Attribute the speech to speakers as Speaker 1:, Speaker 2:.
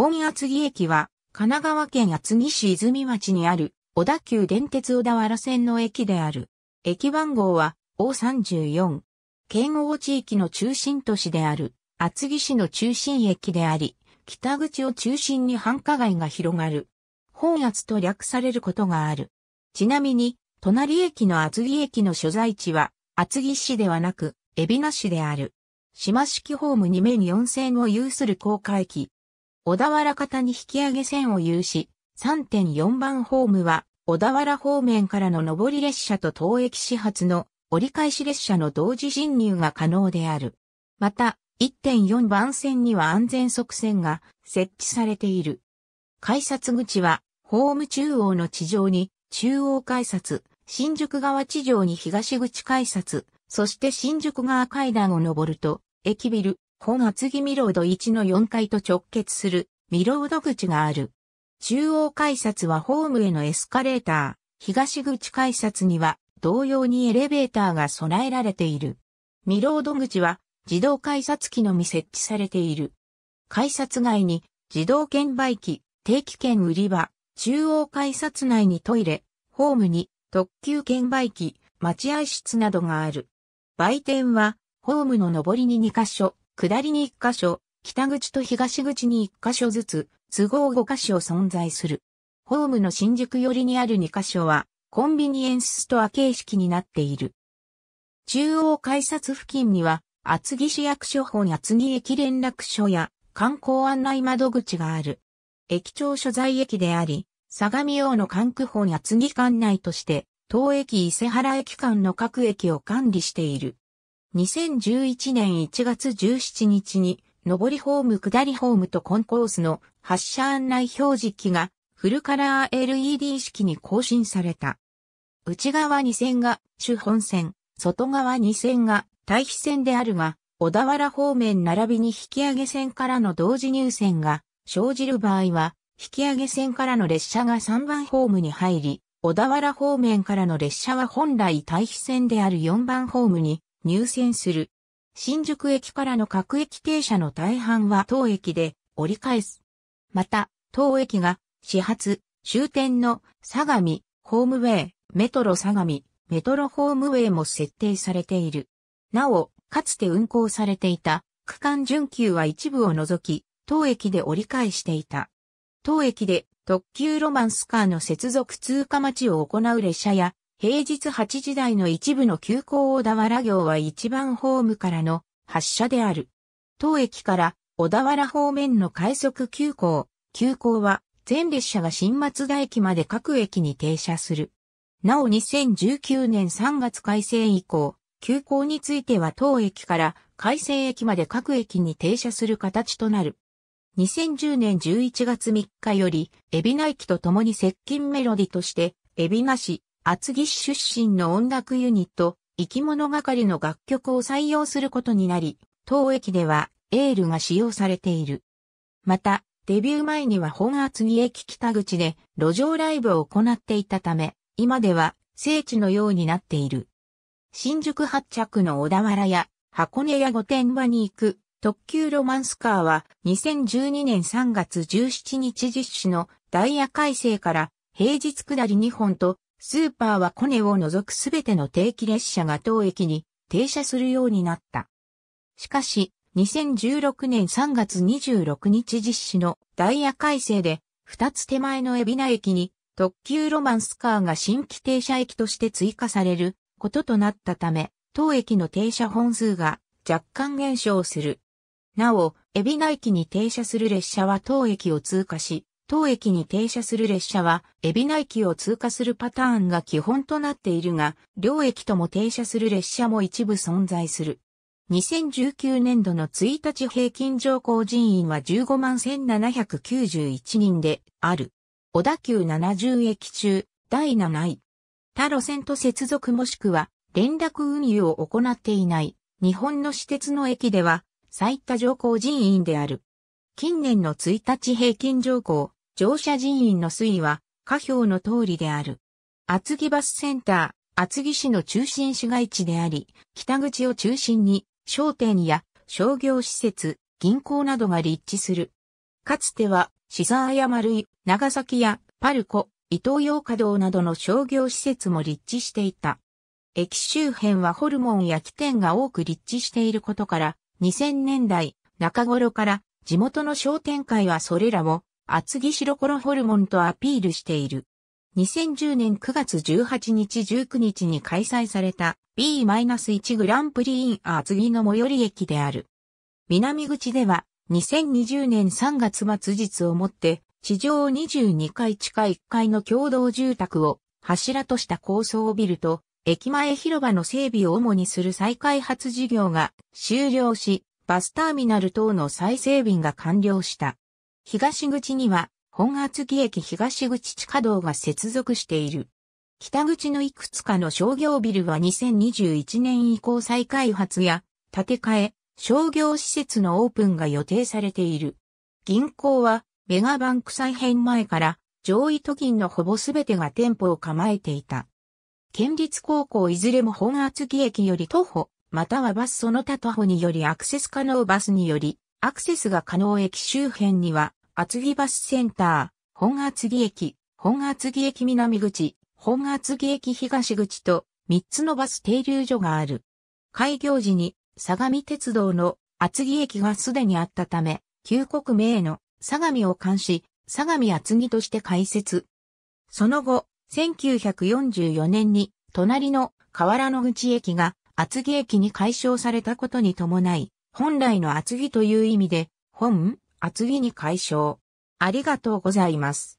Speaker 1: 本厚木駅は、神奈川県厚木市泉町にある、小田急電鉄小田原線の駅である。駅番号は O34。県央地域の中心都市である、厚木市の中心駅であり、北口を中心に繁華街が広がる。本厚と略されることがある。ちなみに、隣駅の厚木駅の所在地は、厚木市ではなく、海老名市である。島式ホーム2面4線を有する高架駅、小田原方に引き上げ線を有し、3.4番ホームは、小田原方面からの上り列車と当駅始発の折り返し列車の同時進入が可能である。また、1.4番線には安全側線が設置されている。改札口は、ホーム中央の地上に、中央改札、新宿側地上に東口改札、そして新宿側階段を上ると、駅ビル、本厚木ミロード1の4階と直結するミロード口がある。中央改札はホームへのエスカレーター、東口改札には同様にエレベーターが備えられている。ミロード口は自動改札機のみ設置されている。改札外に自動券売機、定期券売り場、中央改札内にトイレ、ホームに特急券売機、待合室などがある。売店はホームの上りに2カ所、下りに1箇所、北口と東口に1箇所ずつ、都合5箇所存在する。ホームの新宿寄りにある2箇所は、コンビニエンスストア形式になっている。中央改札付近には、厚木市役所本厚木駅連絡所や観光案内窓口がある。駅長所在駅であり、相模大野管区本厚木管内として、当駅伊勢原駅間の各駅を管理している。2011年1月17日に、上りホーム下りホームとコンコースの発車案内表示機がフルカラー LED 式に更新された。内側2線が主本線、外側2線が対比線であるが、小田原方面並びに引き上げ線からの同時入線が生じる場合は、引き上げ線からの列車が3番ホームに入り、小田原方面からの列車は本来対比線である4番ホームに入線する。新宿駅からの各駅停車の大半は当駅で折り返す。また、当駅が始発、終点の相模、ホームウェイ、メトロ相模、メトロホームウェイも設定されている。なお、かつて運行されていた区間準急は一部を除き、当駅で折り返していた。当駅で特急ロマンスカーの接続通過待ちを行う列車や平日8時台の一部の急行小田原行は一番ホームからの発車である。当駅から小田原方面の快速急行、急行は全列車が新松田駅まで各駅に停車する。なお2019年3月改正以降、急行については当駅から改正駅まで各駅に停車する形となる。2010年11月3日より、海老名駅と共に接近メロディとして、海老名市、厚木市出身の音楽ユニット、生き物がかりの楽曲を採用することになり、当駅ではエールが使用されている。また、デビュー前には本厚木駅北口で路上ライブを行っていたため、今では聖地のようになっている。新宿発着の小田原や箱根や御殿場に行く特急ロマンスカーは2012年3月17日実施のダイヤ改正から平日下り2本とスーパーはコネを除くすべての定期列車が当駅に停車するようになった。しかし、2016年3月26日実施のダイヤ改正で、2つ手前の海老名駅に特急ロマンスカーが新規停車駅として追加されることとなったため、当駅の停車本数が若干減少する。なお、海老名駅に停車する列車は当駅を通過し、当駅に停車する列車は、海老名駅を通過するパターンが基本となっているが、両駅とも停車する列車も一部存在する。2019年度の1日平均乗降人員は15万1791人である。小田急70駅中、第7位。他路線と接続もしくは、連絡運輸を行っていない、日本の私鉄の駅では、最多乗降人員である。近年の1日平均乗降、乗車人員の推移は下表の通りである。厚木バスセンター、厚木市の中心市街地であり、北口を中心に商店や商業施設、銀行などが立地する。かつては、シザーや丸井、長崎やパルコ、伊東洋華堂などの商業施設も立地していた。駅周辺はホルモンや起点が多く立地していることから、2000年代中頃から地元の商店会はそれらを厚木白コロホルモンとアピールしている。2010年9月18日19日に開催された B-1 グランプリイン厚木の最寄り駅である。南口では2020年3月末日をもって地上22階地下1階の共同住宅を柱とした高層ビルと駅前広場の整備を主にする再開発事業が終了しバスターミナル等の再整備が完了した。東口には本厚木駅東口地下道が接続している。北口のいくつかの商業ビルは2021年以降再開発や建て替え、商業施設のオープンが予定されている。銀行はメガバンク再編前から上位都銀のほぼすべてが店舗を構えていた。県立高校いずれも本厚木駅より徒歩、またはバスその他徒歩によりアクセス可能バスによりアクセスが可能駅周辺には厚木バスセンター、本厚木駅、本厚木駅南口、本厚木駅東口と3つのバス停留所がある。開業時に相模鉄道の厚木駅がすでにあったため、旧国名の相模を監視、相模厚木として開設。その後、1944年に隣の河原の口駅が厚木駅に改称されたことに伴い、本来の厚木という意味で、本、厚木に解消。ありがとうございます。